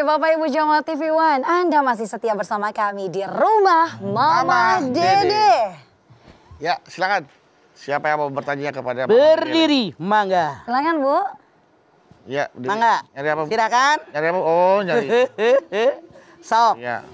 Hai Bapak Ibu Jamal TV One, Anda masih setia bersama kami di rumah Mama, Mama Dede. Dede. Ya, silakan. Siapa yang mau bertanya kepada Mama Berdiri, Dede? mangga. Silakan Bu. Ya, berdiri. Mangga. Nyari apa? Silakan. Nyari apa? Oh, nyari. Sok. Ya.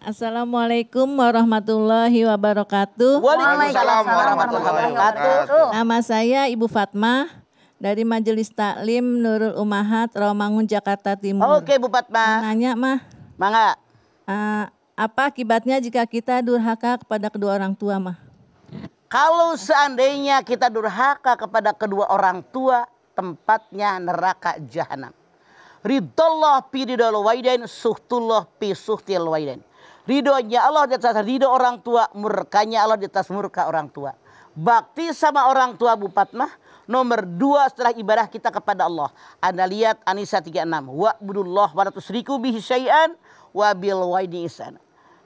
Assalamualaikum warahmatullahi wabarakatuh. Waalaikumsalam warahmatullahi wabarakatuh. Nama saya Ibu Fatma dari Majelis Taklim Nurul Umahat Romangun Jakarta Timur. Oke Bupat Fatma. Nanya mah. Mangga. Uh, apa akibatnya jika kita durhaka kepada kedua orang tua mah? Kalau seandainya kita durhaka kepada kedua orang tua, tempatnya neraka jahanam. Ridallah pi ridal waidain, suhtullah pi suhtil waidain. Ridhonya Allah di atas ridho orang tua, murkanya Allah di atas murka orang tua. Bakti sama orang tua Bupat Mah. Nomor dua setelah ibadah kita kepada Allah. Anda lihat Anisa 36. Wa'budullah wa tusriku bihi syai'an wa bil waidi isana.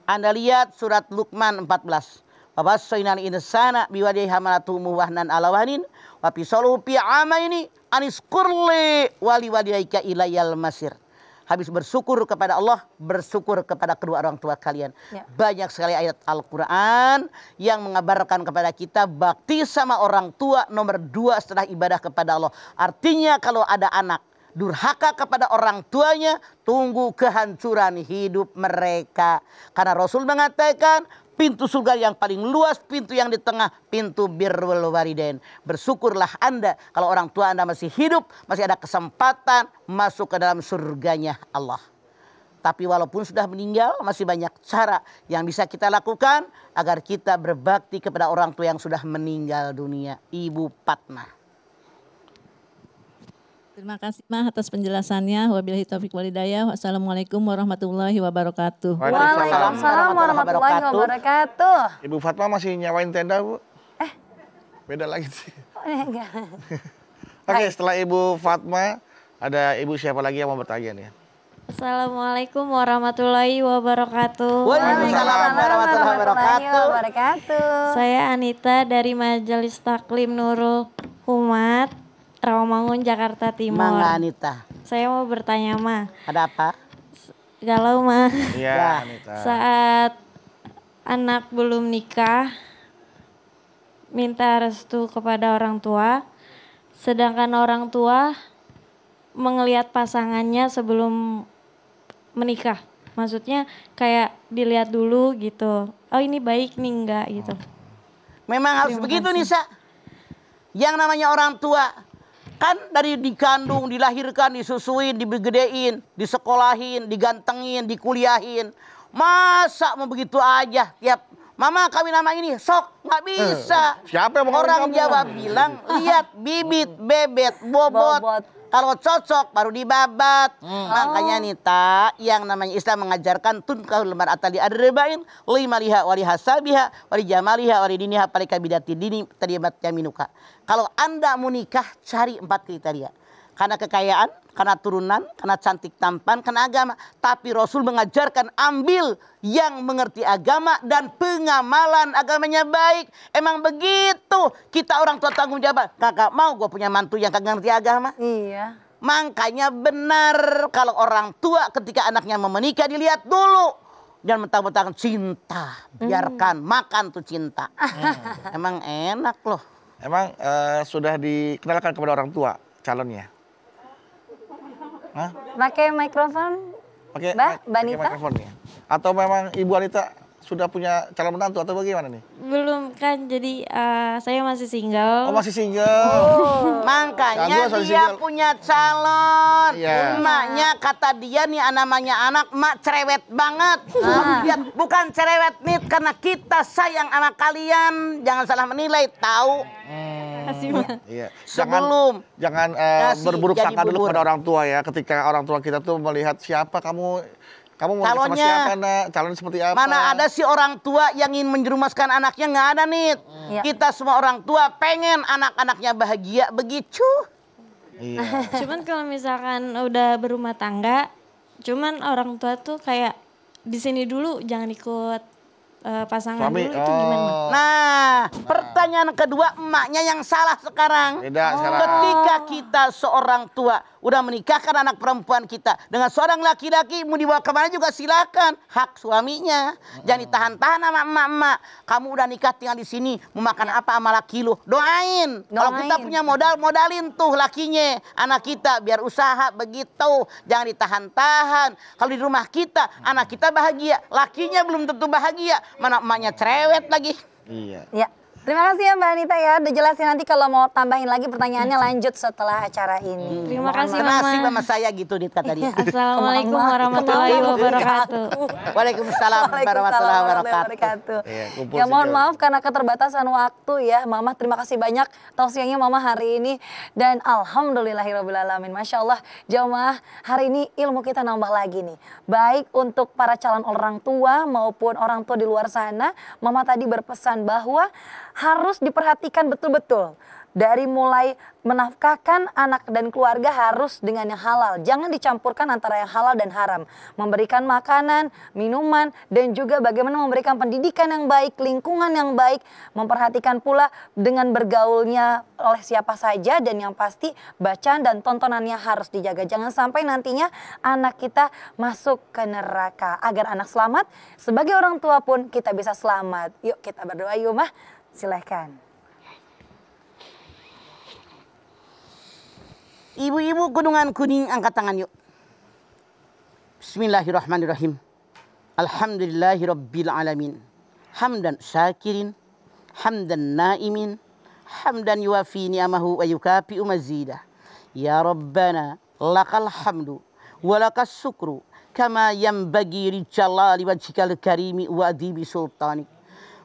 Anda lihat surat Luqman 14. Wabassainal insana biwadhi hamalatu muwahnan alawanin. wahnin wa pisaluhu fi amaini anisqurli wali walidaika ilayal masir habis bersyukur kepada Allah, bersyukur kepada kedua orang tua kalian. Ya. Banyak sekali ayat Al-Quran yang mengabarkan kepada kita bakti sama orang tua nomor dua setelah ibadah kepada Allah. Artinya kalau ada anak durhaka kepada orang tuanya, tunggu kehancuran hidup mereka. Karena Rasul mengatakan, pintu surga yang paling luas, pintu yang di tengah, pintu birrul wariden. Bersyukurlah Anda kalau orang tua Anda masih hidup, masih ada kesempatan masuk ke dalam surganya Allah. Tapi walaupun sudah meninggal masih banyak cara yang bisa kita lakukan agar kita berbakti kepada orang tua yang sudah meninggal dunia, Ibu Patna. Terima kasih Ma atas penjelasannya. Wabillahi taufik walidayah. Wassalamualaikum warahmatullahi wabarakatuh. Waalaikumsalam warahmatullahi wabarakatuh. Ibu Fatma masih nyawain tenda, Bu? Eh. Beda lagi sih. Oh, iya, enggak. Oke, okay, setelah Ibu Fatma, ada Ibu siapa lagi yang mau bertanya nih? Assalamualaikum warahmatullahi wabarakatuh. Waalaikumsalam warahmatullahi wabarakatuh. Saya Anita dari Majelis Taklim Nurul Umat. Rawamangun, Jakarta Timur. Mangga Anita. Saya mau bertanya, Ma. Ada apa? Galau, Ma. Iya, ya. Anita. Saat anak belum nikah, minta restu kepada orang tua, sedangkan orang tua melihat pasangannya sebelum menikah. Maksudnya kayak dilihat dulu gitu. Oh ini baik nih enggak gitu. Memang harus Terima begitu kasih. Nisa. Yang namanya orang tua Kan dari dikandung, dilahirkan, disusuin, dibegedein disekolahin, digantengin, dikuliahin. Masa mau begitu aja tiap Mama kami nama ini, sok nggak eh, bisa. siapa yang mau Orang Jawa bilang, lihat bibit, bebet, bobot. bobot kalau cocok baru dibabat. Hmm. Makanya oh. nih tak yang namanya Islam mengajarkan tunkahul lembar atali adrebain lima liha wali hasabiha wali jamaliha wali diniha palika bidati dini tadibat yaminuka. Kalau Anda mau nikah cari empat kriteria karena kekayaan, karena turunan, karena cantik tampan, karena agama. Tapi Rasul mengajarkan ambil yang mengerti agama dan pengamalan agamanya baik. Emang begitu kita orang tua tanggung jawab. Kakak mau gue punya mantu yang kagak ngerti agama? Iya. Makanya benar kalau orang tua ketika anaknya mau menikah dilihat dulu. Jangan mentang-mentang cinta. Hmm. Biarkan hmm. makan tuh cinta. Hmm. Emang enak loh. Emang uh, sudah dikenalkan kepada orang tua calonnya? Hah? Pakai mikrofon? Pakai Mbak Banita? mikrofon ya. Atau memang Ibu Anita sudah punya calon menantu atau bagaimana nih? Belum kan, jadi uh, saya masih single. Oh masih single. Oh. Makanya dia single. punya calon. Yeah. Emaknya kata dia nih namanya anak, mak cerewet banget. Ah. Bukan cerewet nih, karena kita sayang anak kalian. Jangan salah menilai, tahu. Hmm sih iya. Mas? Iya. Jangan, Sebelum jangan uh, eh, kasih, berburuk sangka dulu kepada orang tua ya. Ketika orang tua kita tuh melihat siapa kamu kamu mau calonnya sama siapa nak? Calon seperti apa? Mana ada sih orang tua yang ingin menjerumaskan anaknya nggak ada nih. Hmm. Ya. Kita semua orang tua pengen anak-anaknya bahagia begitu. Iya. cuman kalau misalkan udah berumah tangga, cuman orang tua tuh kayak di sini dulu jangan ikut uh, pasangan Suami. dulu itu gimana? Oh. Nah, Nah, pertanyaan kedua emaknya yang salah sekarang. Tidak, oh. sekarang. Ketika kita seorang tua udah menikahkan anak perempuan kita dengan seorang laki-laki mau dibawa kemana juga silakan hak suaminya hmm. jangan ditahan-tahan sama emak-emak kamu udah nikah tinggal di sini mau makan apa sama laki lu doain, doain. kalau kita punya modal modalin tuh lakinya anak kita biar usaha begitu jangan ditahan-tahan kalau di rumah kita anak kita bahagia lakinya belum tentu bahagia mana emaknya cerewet lagi. Iya. Iya. Terima kasih ya Mbak Anita ya. Udah jelasin nanti kalau mau tambahin lagi pertanyaannya lanjut setelah acara ini. Terima kasih Mama. Terima kasih Mama saya gitu Dit kata dia. Assalamualaikum warahmatullahi wabarakatuh. Waalaikumsalam warahmatullahi wabarakatuh. Iya, ya mohon maaf karena keterbatasan waktu ya. Mama terima kasih banyak siangnya Mama hari ini. Dan Alhamdulillahirrabbilalamin. Masya Allah jamaah hari ini ilmu kita nambah lagi nih. Baik untuk para calon orang tua maupun orang tua di luar sana. Mama tadi berpesan bahwa harus diperhatikan betul-betul. Dari mulai menafkahkan anak dan keluarga harus dengan yang halal. Jangan dicampurkan antara yang halal dan haram. Memberikan makanan, minuman, dan juga bagaimana memberikan pendidikan yang baik, lingkungan yang baik. Memperhatikan pula dengan bergaulnya oleh siapa saja dan yang pasti bacaan dan tontonannya harus dijaga. Jangan sampai nantinya anak kita masuk ke neraka. Agar anak selamat, sebagai orang tua pun kita bisa selamat. Yuk kita berdoa yuk mah. Silahkan. Ibu-ibu gunungan kuning angkat tangan yuk. Bismillahirrahmanirrahim. Alhamdulillahirrabbilalamin. Hamdan syakirin, hamdan naimin, hamdan yuafi ni'amahu wa yukapi mazida. Ya Rabbana lakal hamdu Walakas syukru kama yang bagi jalali wajikal karimi wa adibi sultanik.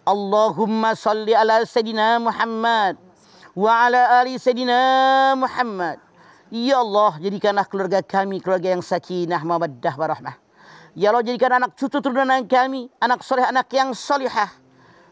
Allahumma salli ala Sayyidina Muhammad wa ala ali Sayyidina Muhammad. Ya Allah, jadikanlah keluarga kami keluarga yang sakinah, mawaddah, warahmah. Ya Allah, jadikan anak cucu turunan kami, anak soleh, anak yang solehah.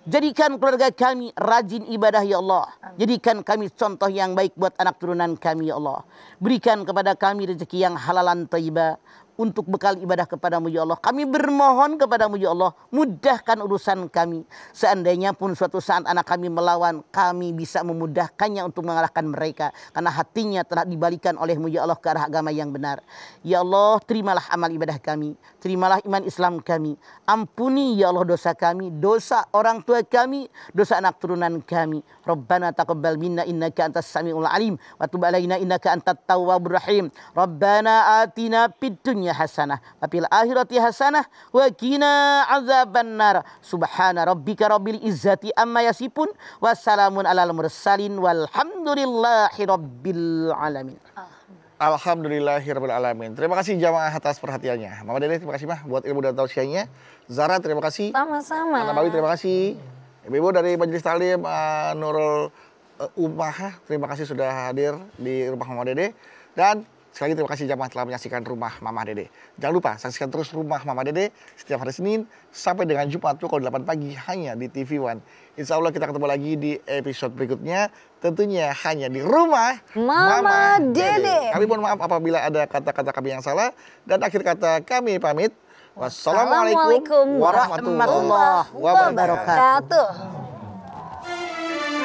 Jadikan keluarga kami rajin ibadah, Ya Allah. Jadikan kami contoh yang baik buat anak turunan kami, Ya Allah. Berikan kepada kami rezeki yang halalan taibah. untuk bekal ibadah kepadamu ya Allah. Kami bermohon kepadamu ya Allah, mudahkan urusan kami. Seandainya pun suatu saat anak kami melawan, kami bisa memudahkannya untuk mengalahkan mereka. Karena hatinya telah dibalikan olehmu ya Allah ke arah agama yang benar. Ya Allah, terimalah amal ibadah kami. Terimalah iman Islam kami. Ampuni ya Allah dosa kami, dosa orang tua kami, dosa anak turunan kami. Rabbana taqabbal minna innaka antas samiul alim. Wa innaka antat tawabur rahim. Rabbana atina pitun dunya hasanah wa fil akhirati hasanah wa qina azabannar subhana rabbika rabbil izzati amma yasifun wassalamun alal mursalin walhamdulillahi rabbil alamin Alhamdulillahirabbil alamin. Terima kasih jamaah atas perhatiannya. Mama Dede terima kasih mah buat ilmu dan tausiahnya. Zara terima kasih. Sama-sama. Anak Bawi terima kasih. Ibu dari Majelis Talim uh, eh, Nurul uh, Umah terima kasih sudah hadir di rumah Mama Dede dan Sekali lagi terima kasih jamaah telah menyaksikan Rumah Mama Dede. Jangan lupa saksikan terus Rumah Mama Dede setiap hari Senin sampai dengan Jumat pukul 8 pagi hanya di TV One. Insya Allah kita ketemu lagi di episode berikutnya. Tentunya hanya di Rumah Mama, Mama Dede. Dede. Kami mohon maaf apabila ada kata-kata kami yang salah. Dan akhir kata kami pamit. Wassalamualaikum warahmatullahi wabarakatuh.